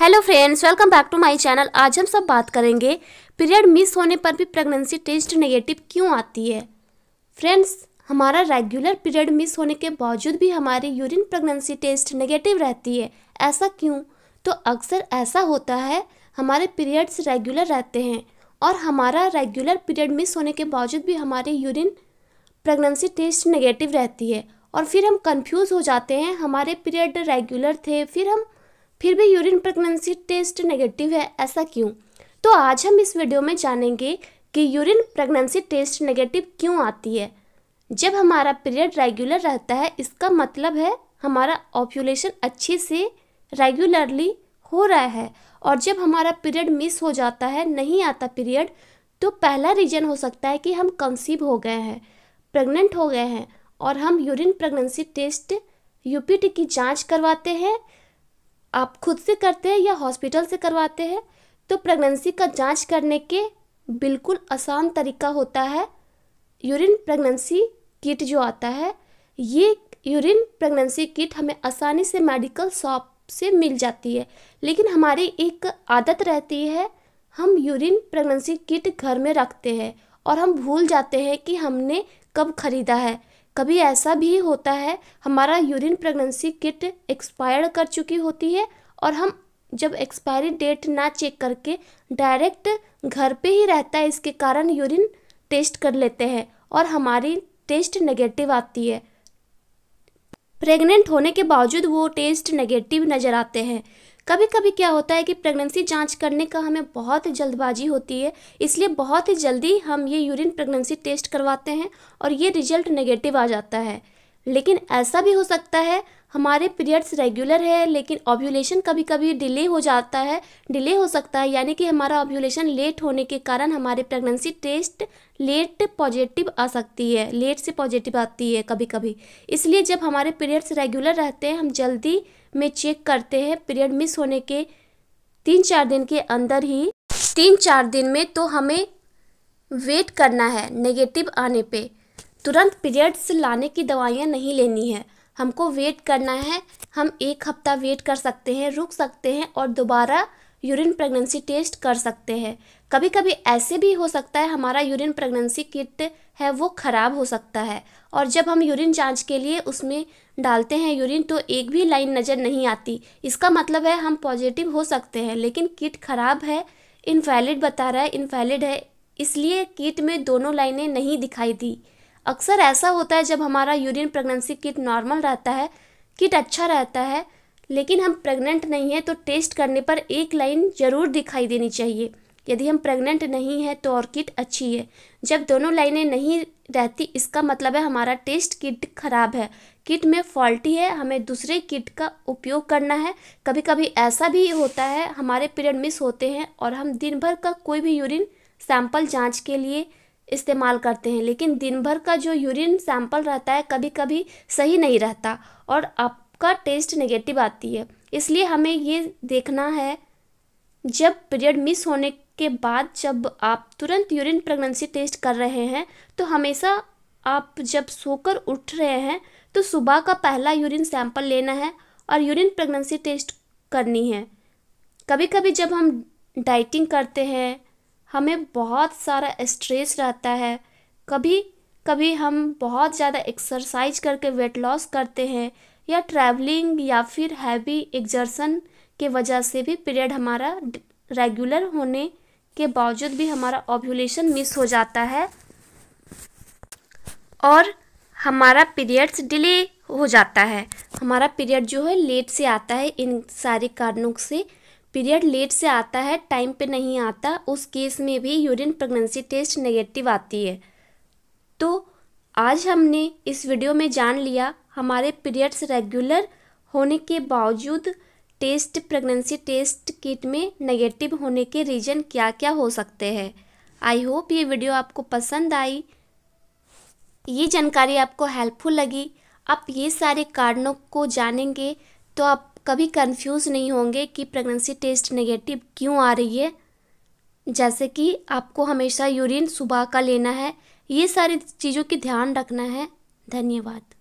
hello friends welcome back to my channel आज हम सब बात करेंगे पीरियड मिस होने पर भी प्रेगनेंसी टेस्ट नेगेटिव क्यों आती है फ्रेंड्स हमारा रेगुलर पीरियड मिस होने के बावजूद भी हमारी यूरिन प्रेगनेंसी टेस्ट नेगेटिव रहती है ऐसा क्यों तो अक्सर ऐसा होता है हमारे पीरियड्स रेगुलर रहते हैं और हमारा रेगुलर पीरियड मिस होने के बावजूद भी हमारी यूरिन प्रेगनेंसी टेस्ट नेगेटिव रहती है और फिर हम कंफ्यूज हो जाते हैं हमारे पीरियड रेगुलर थे फिर हम फिर भी यूरिन प्रेगनेंसी टेस्ट नेगेटिव है ऐसा क्यों तो आज हम इस वीडियो में जानेंगे कि यूरिन प्रेगनेंसी टेस्ट नेगेटिव क्यों आती है जब हमारा पीरियड रेगुलर रहता है इसका मतलब है हमारा ऑप्यूलेशन अच्छे से रेगुलरली हो रहा है और जब हमारा पीरियड मिस हो जाता है नहीं आता पीरियड तो पहला रीजन हो सकता है कि हम कंसीव हो गए हैं प्रेग्नेंट हो गए हैं और हम यूरिन प्रेगनेंसी टेस्ट यूपीटी की जांच करवाते हैं आप खुद से करते हैं या हॉस्पिटल से करवाते हैं तो प्रेगनेंसी का जांच करने के बिल्कुल आसान तरीका होता है यूरिन प्रेगनेंसी किट जो आता है ये यूरिन प्रेगनेंसी किट हमें आसानी से मेडिकल शॉप से मिल जाती है लेकिन हमारी एक आदत रहती है हम यूरिन प्रेगनेंसी किट घर में रखते हैं और हम भूल जाते हैं कि हमने कब खरीदा है कभी ऐसा भी होता है हमारा यूरिन प्रेगनेंसी किट एक्सपायर कर चुकी होती है और हम जब एक्सपायरी डेट ना चेक करके डायरेक्ट घर पे ही रहता है इसके कारण यूरिन टेस्ट कर लेते हैं और हमारी टेस्ट नेगेटिव आती है प्रेग्नेंट होने के बावजूद वो टेस्ट नेगेटिव नज़र आते हैं कभी कभी क्या होता है कि प्रेगनेंसी जांच करने का हमें बहुत जल्दबाजी होती है इसलिए बहुत ही जल्दी हम ये यूरिन प्रेगनेंसी टेस्ट करवाते हैं और ये रिजल्ट नेगेटिव आ जाता है लेकिन ऐसा भी हो सकता है हमारे पीरियड्स रेगुलर है लेकिन ओव्यूलेशन कभी कभी डिले हो जाता है डिले हो सकता है यानी कि हमारा ओव्यूलेशन लेट होने के कारण हमारे प्रेगनेंसी टेस्ट लेट पॉजिटिव आ सकती है लेट से पॉजिटिव आती है कभी कभी इसलिए जब हमारे पीरियड्स रेगुलर रहते हैं हम जल्दी में चेक करते हैं पीरियड मिस होने के तीन चार दिन के अंदर ही तीन चार दिन में तो हमें वेट करना है नेगेटिव आने पे तुरंत पीरियड्स लाने की दवाइयाँ नहीं लेनी है हमको वेट करना है हम एक हफ्ता वेट कर सकते हैं रुक सकते हैं और दोबारा यूरिन प्रेगनेंसी टेस्ट कर सकते हैं कभी कभी ऐसे भी हो सकता है हमारा यूरिन प्रेगनेंसी किट है वो ख़राब हो सकता है और जब हम यूरिन जांच के लिए उसमें डालते हैं यूरिन तो एक भी लाइन नज़र नहीं आती इसका मतलब है हम पॉजिटिव हो सकते हैं लेकिन किट ख़राब है इनवैलिड बता रहा है इनवैलिड है इसलिए किट में दोनों लाइनें नहीं दिखाई दी अक्सर ऐसा होता है जब हमारा यूरिन प्रेगनेंसी किट नॉर्मल रहता है किट अच्छा रहता है लेकिन हम प्रेग्नेंट नहीं हैं तो टेस्ट करने पर एक लाइन ज़रूर दिखाई देनी चाहिए यदि हम प्रेग्नेंट नहीं हैं तो और किट अच्छी है जब दोनों लाइनें नहीं रहती इसका मतलब है हमारा टेस्ट किट खराब है किट में फॉल्टी है हमें दूसरे किट का उपयोग करना है कभी कभी ऐसा भी होता है हमारे पीरियड मिस होते हैं और हम दिन भर का कोई भी यूरिन सैंपल जाँच के लिए इस्तेमाल करते हैं लेकिन दिन भर का जो यूरिन सैंपल रहता है कभी कभी सही नहीं रहता और आपका टेस्ट नेगेटिव आती है इसलिए हमें ये देखना है जब पीरियड मिस होने के बाद जब आप तुरंत यूरिन प्रेगनेंसी टेस्ट कर रहे हैं तो हमेशा आप जब सोकर उठ रहे हैं तो सुबह का पहला यूरिन सैंपल लेना है और यूरिन प्रेगनेंसी टेस्ट करनी है कभी कभी जब हम डाइटिंग करते हैं हमें बहुत सारा स्ट्रेस रहता है कभी कभी हम बहुत ज़्यादा एक्सरसाइज करके वेट लॉस करते हैं या ट्रैवलिंग या फिर हैवी एग्जर्सन के वजह से भी पीरियड हमारा रेगुलर होने के बावजूद भी हमारा ओव्यूलेशन मिस हो जाता है और हमारा पीरियड्स डिले हो जाता है हमारा पीरियड जो है लेट से आता है इन सारे कारणों से पीरियड लेट से आता है टाइम पे नहीं आता उस केस में भी यूरिन प्रेगनेंसी टेस्ट नेगेटिव आती है तो आज हमने इस वीडियो में जान लिया हमारे पीरियड्स रेगुलर होने के बावजूद टेस्ट प्रेगनेंसी टेस्ट किट में नेगेटिव होने के रीज़न क्या क्या हो सकते हैं आई होप ये वीडियो आपको पसंद आई ये जानकारी आपको हेल्पफुल लगी आप ये सारे कारणों को जानेंगे तो आप कभी कंफ्यूज नहीं होंगे कि प्रेगनेंसी टेस्ट नेगेटिव क्यों आ रही है जैसे कि आपको हमेशा यूरिन सुबह का लेना है ये सारी चीज़ों की ध्यान रखना है धन्यवाद